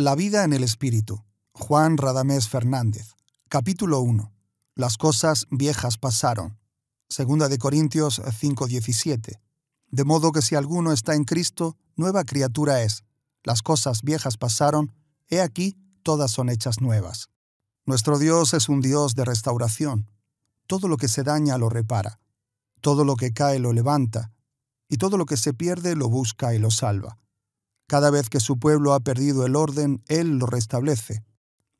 La vida en el Espíritu. Juan Radamés Fernández. Capítulo 1. Las cosas viejas pasaron. Segunda de Corintios 5:17. De modo que si alguno está en Cristo, nueva criatura es. Las cosas viejas pasaron, he aquí, todas son hechas nuevas. Nuestro Dios es un Dios de restauración. Todo lo que se daña lo repara. Todo lo que cae lo levanta. Y todo lo que se pierde lo busca y lo salva. Cada vez que su pueblo ha perdido el orden, Él lo restablece.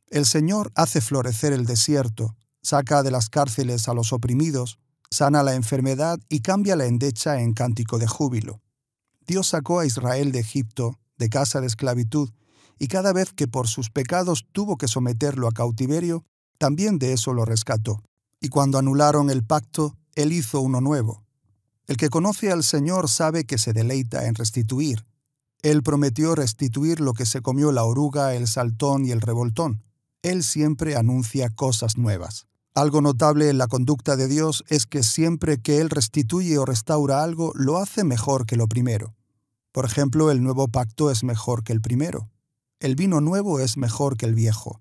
El Señor hace florecer el desierto, saca de las cárceles a los oprimidos, sana la enfermedad y cambia la endecha en cántico de júbilo. Dios sacó a Israel de Egipto, de casa de esclavitud, y cada vez que por sus pecados tuvo que someterlo a cautiverio, también de eso lo rescató. Y cuando anularon el pacto, Él hizo uno nuevo. El que conoce al Señor sabe que se deleita en restituir, él prometió restituir lo que se comió la oruga, el saltón y el revoltón. Él siempre anuncia cosas nuevas. Algo notable en la conducta de Dios es que siempre que Él restituye o restaura algo, lo hace mejor que lo primero. Por ejemplo, el nuevo pacto es mejor que el primero. El vino nuevo es mejor que el viejo.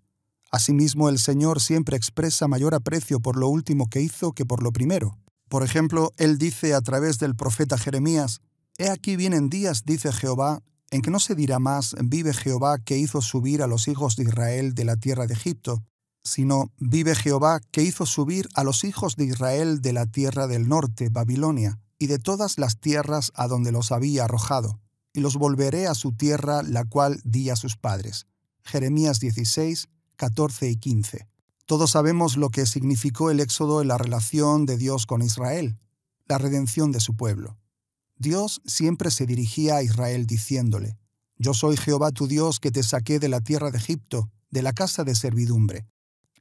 Asimismo, el Señor siempre expresa mayor aprecio por lo último que hizo que por lo primero. Por ejemplo, Él dice a través del profeta Jeremías, He aquí vienen días, dice Jehová, en que no se dirá más, vive Jehová que hizo subir a los hijos de Israel de la tierra de Egipto, sino vive Jehová que hizo subir a los hijos de Israel de la tierra del norte, Babilonia, y de todas las tierras a donde los había arrojado, y los volveré a su tierra, la cual di a sus padres. Jeremías 16, 14 y 15. Todos sabemos lo que significó el éxodo en la relación de Dios con Israel, la redención de su pueblo. Dios siempre se dirigía a Israel diciéndole, Yo soy Jehová tu Dios que te saqué de la tierra de Egipto, de la casa de servidumbre.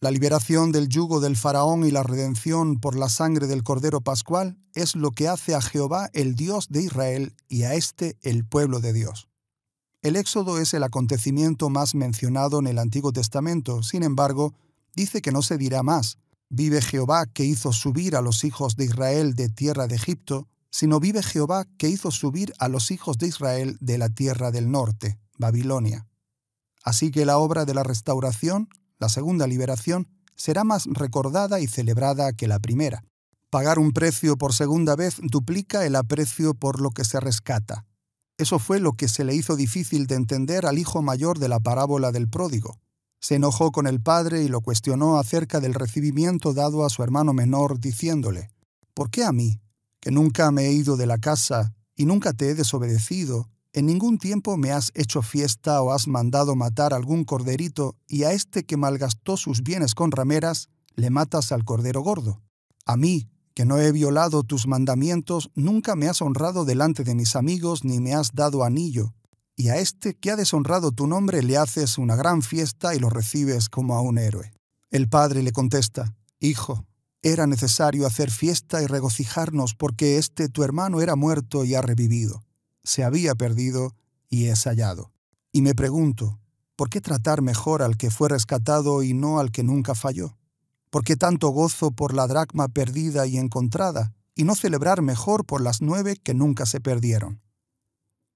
La liberación del yugo del faraón y la redención por la sangre del Cordero Pascual es lo que hace a Jehová el Dios de Israel y a éste el pueblo de Dios. El Éxodo es el acontecimiento más mencionado en el Antiguo Testamento, sin embargo, dice que no se dirá más. Vive Jehová que hizo subir a los hijos de Israel de tierra de Egipto, sino vive Jehová que hizo subir a los hijos de Israel de la tierra del norte, Babilonia. Así que la obra de la restauración, la segunda liberación, será más recordada y celebrada que la primera. Pagar un precio por segunda vez duplica el aprecio por lo que se rescata. Eso fue lo que se le hizo difícil de entender al hijo mayor de la parábola del pródigo. Se enojó con el padre y lo cuestionó acerca del recibimiento dado a su hermano menor, diciéndole, ¿Por qué a mí, nunca me he ido de la casa y nunca te he desobedecido, en ningún tiempo me has hecho fiesta o has mandado matar algún corderito, y a este que malgastó sus bienes con rameras, le matas al cordero gordo. A mí, que no he violado tus mandamientos, nunca me has honrado delante de mis amigos ni me has dado anillo, y a este que ha deshonrado tu nombre le haces una gran fiesta y lo recibes como a un héroe. El padre le contesta, Hijo, era necesario hacer fiesta y regocijarnos porque este tu hermano era muerto y ha revivido, se había perdido y es hallado. Y me pregunto, ¿por qué tratar mejor al que fue rescatado y no al que nunca falló? ¿Por qué tanto gozo por la dracma perdida y encontrada, y no celebrar mejor por las nueve que nunca se perdieron?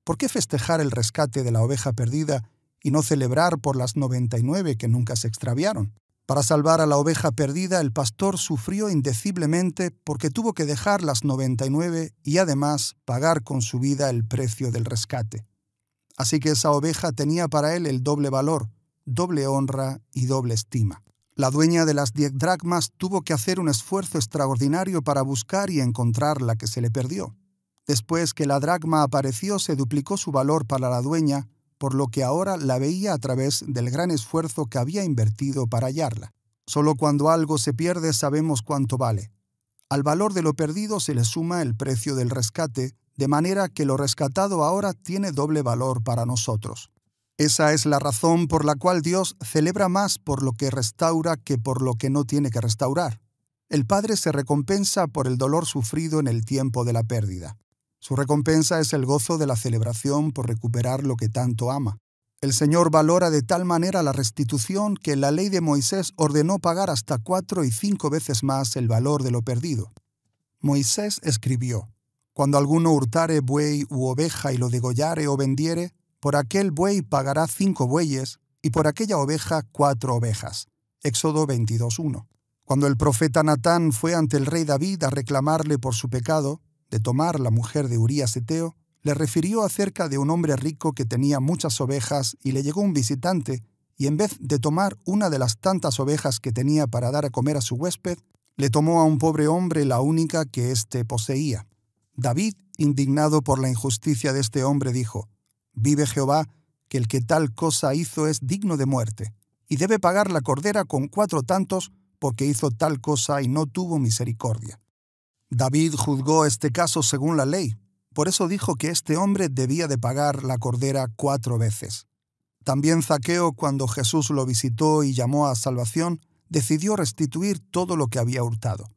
¿Por qué festejar el rescate de la oveja perdida y no celebrar por las noventa y nueve que nunca se extraviaron? Para salvar a la oveja perdida, el pastor sufrió indeciblemente porque tuvo que dejar las 99 y además pagar con su vida el precio del rescate. Así que esa oveja tenía para él el doble valor, doble honra y doble estima. La dueña de las diez dracmas tuvo que hacer un esfuerzo extraordinario para buscar y encontrar la que se le perdió. Después que la dracma apareció se duplicó su valor para la dueña por lo que ahora la veía a través del gran esfuerzo que había invertido para hallarla. Solo cuando algo se pierde sabemos cuánto vale. Al valor de lo perdido se le suma el precio del rescate, de manera que lo rescatado ahora tiene doble valor para nosotros. Esa es la razón por la cual Dios celebra más por lo que restaura que por lo que no tiene que restaurar. El Padre se recompensa por el dolor sufrido en el tiempo de la pérdida. Su recompensa es el gozo de la celebración por recuperar lo que tanto ama. El Señor valora de tal manera la restitución que la ley de Moisés ordenó pagar hasta cuatro y cinco veces más el valor de lo perdido. Moisés escribió, Cuando alguno hurtare buey u oveja y lo degollare o vendiere, por aquel buey pagará cinco bueyes y por aquella oveja cuatro ovejas. Éxodo 22.1. Cuando el profeta Natán fue ante el rey David a reclamarle por su pecado, de tomar la mujer de Urías Eteo, le refirió acerca de un hombre rico que tenía muchas ovejas y le llegó un visitante, y en vez de tomar una de las tantas ovejas que tenía para dar a comer a su huésped, le tomó a un pobre hombre la única que éste poseía. David, indignado por la injusticia de este hombre, dijo, Vive Jehová, que el que tal cosa hizo es digno de muerte, y debe pagar la cordera con cuatro tantos porque hizo tal cosa y no tuvo misericordia. David juzgó este caso según la ley, por eso dijo que este hombre debía de pagar la cordera cuatro veces. También Zaqueo, cuando Jesús lo visitó y llamó a salvación, decidió restituir todo lo que había hurtado.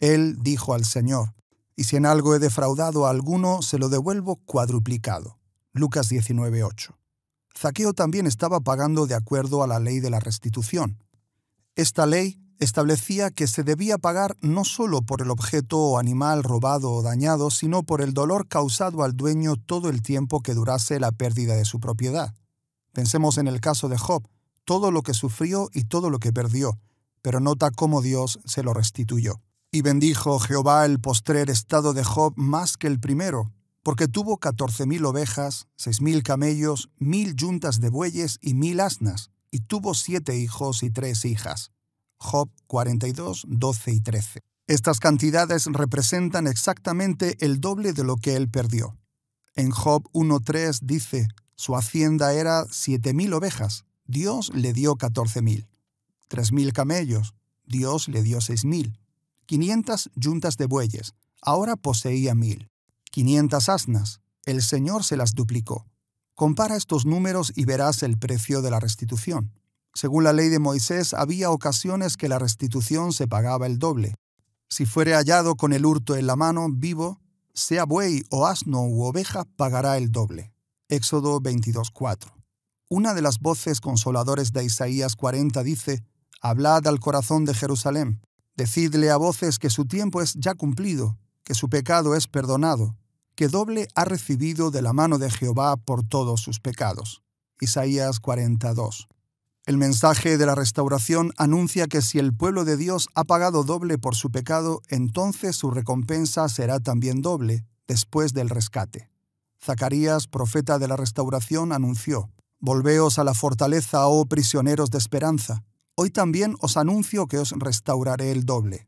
Él dijo al Señor, y si en algo he defraudado a alguno, se lo devuelvo cuadruplicado. Lucas 19.8. Zaqueo también estaba pagando de acuerdo a la ley de la restitución. Esta ley establecía que se debía pagar no solo por el objeto o animal robado o dañado, sino por el dolor causado al dueño todo el tiempo que durase la pérdida de su propiedad. Pensemos en el caso de Job, todo lo que sufrió y todo lo que perdió, pero nota cómo Dios se lo restituyó. Y bendijo Jehová el postrer estado de Job más que el primero, porque tuvo catorce mil ovejas, seis mil camellos, mil yuntas de bueyes y mil asnas, y tuvo siete hijos y tres hijas. Job 42, 12 y 13. Estas cantidades representan exactamente el doble de lo que él perdió. En Job 1.3 dice, su hacienda era 7.000 ovejas, Dios le dio 14.000. 3.000 camellos, Dios le dio 6.000. 500 yuntas de bueyes, ahora poseía 1.000. 500 asnas, el Señor se las duplicó. Compara estos números y verás el precio de la restitución. Según la ley de Moisés, había ocasiones que la restitución se pagaba el doble. Si fuere hallado con el hurto en la mano, vivo, sea buey o asno u oveja, pagará el doble. Éxodo 22.4. Una de las voces consoladores de Isaías 40 dice, Hablad al corazón de Jerusalén, decidle a voces que su tiempo es ya cumplido, que su pecado es perdonado, que doble ha recibido de la mano de Jehová por todos sus pecados. Isaías 42. El mensaje de la restauración anuncia que si el pueblo de Dios ha pagado doble por su pecado, entonces su recompensa será también doble después del rescate. Zacarías, profeta de la restauración, anunció, Volveos a la fortaleza, oh prisioneros de esperanza. Hoy también os anuncio que os restauraré el doble.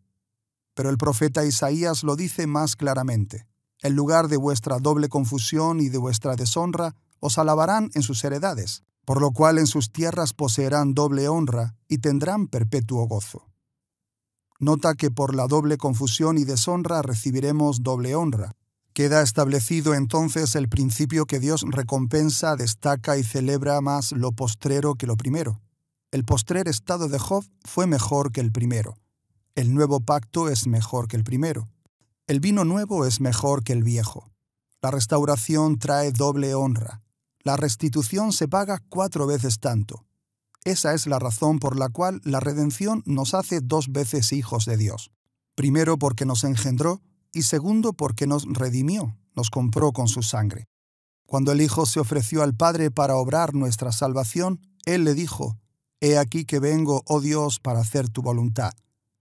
Pero el profeta Isaías lo dice más claramente. En lugar de vuestra doble confusión y de vuestra deshonra, os alabarán en sus heredades por lo cual en sus tierras poseerán doble honra y tendrán perpetuo gozo. Nota que por la doble confusión y deshonra recibiremos doble honra. Queda establecido entonces el principio que Dios recompensa, destaca y celebra más lo postrero que lo primero. El postrer estado de Job fue mejor que el primero. El nuevo pacto es mejor que el primero. El vino nuevo es mejor que el viejo. La restauración trae doble honra. La restitución se paga cuatro veces tanto. Esa es la razón por la cual la redención nos hace dos veces hijos de Dios. Primero porque nos engendró y segundo porque nos redimió, nos compró con su sangre. Cuando el Hijo se ofreció al Padre para obrar nuestra salvación, Él le dijo, He aquí que vengo, oh Dios, para hacer tu voluntad.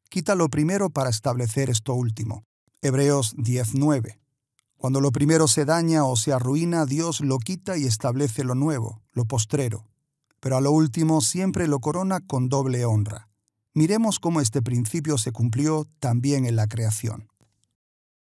Quítalo lo primero para establecer esto último. Hebreos 19. Cuando lo primero se daña o se arruina, Dios lo quita y establece lo nuevo, lo postrero. Pero a lo último siempre lo corona con doble honra. Miremos cómo este principio se cumplió también en la creación.